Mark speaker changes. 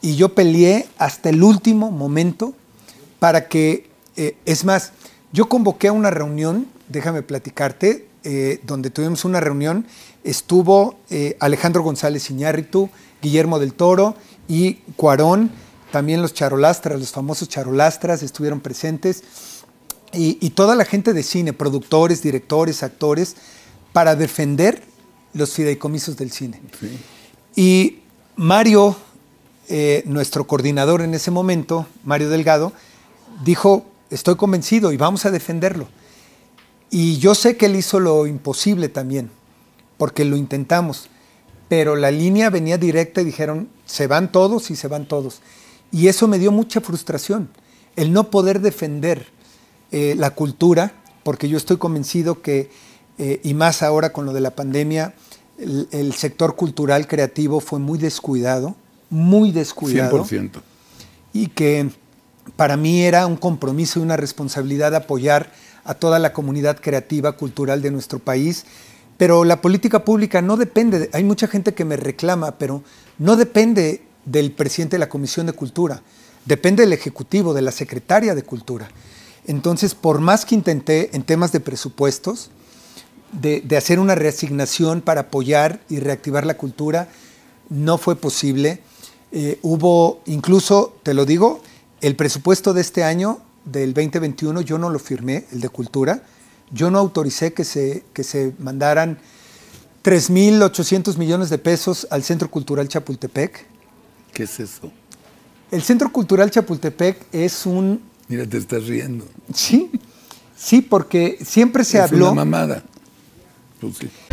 Speaker 1: y yo peleé hasta el último momento para que, eh, es más, yo convoqué a una reunión, déjame platicarte, eh, donde tuvimos una reunión, estuvo eh, Alejandro González Iñárritu, Guillermo del Toro y Cuarón, también los charolastras, los famosos charolastras estuvieron presentes, y, toda la gente de cine, productores, directores, actores, para defender los fideicomisos del cine. Y Mario eh, nuestro coordinador en ese momento, Mario Delgado, dijo, estoy convencido y vamos a defenderlo. Y yo sé que él hizo lo imposible también, porque lo intentamos, pero la línea venía directa y dijeron, se van todos y se van todos. Y eso me dio mucha frustración, el no poder defender eh, la cultura, porque yo estoy convencido que, eh, y más ahora con lo de la pandemia, el sector cultural creativo fue muy descuidado muy descuidado. 100%. Y que para mí era un compromiso y una responsabilidad apoyar a toda la comunidad creativa, cultural de nuestro país. Pero la política pública no depende, hay mucha gente que me reclama, pero no depende del presidente de la Comisión de Cultura, depende del Ejecutivo, de la Secretaria de Cultura. Entonces, por más que intenté en temas de presupuestos, de, de hacer una reasignación para apoyar y reactivar la cultura, no fue posible. Eh, hubo, incluso, te lo digo, el presupuesto de este año, del 2021, yo no lo firmé, el de cultura. Yo no autoricé que se, que se mandaran 3.800 millones de pesos al Centro Cultural Chapultepec. ¿Qué es eso? El Centro Cultural Chapultepec es un... Mira, te estás riendo. Sí, sí, porque siempre se habló... Una mamada. Pues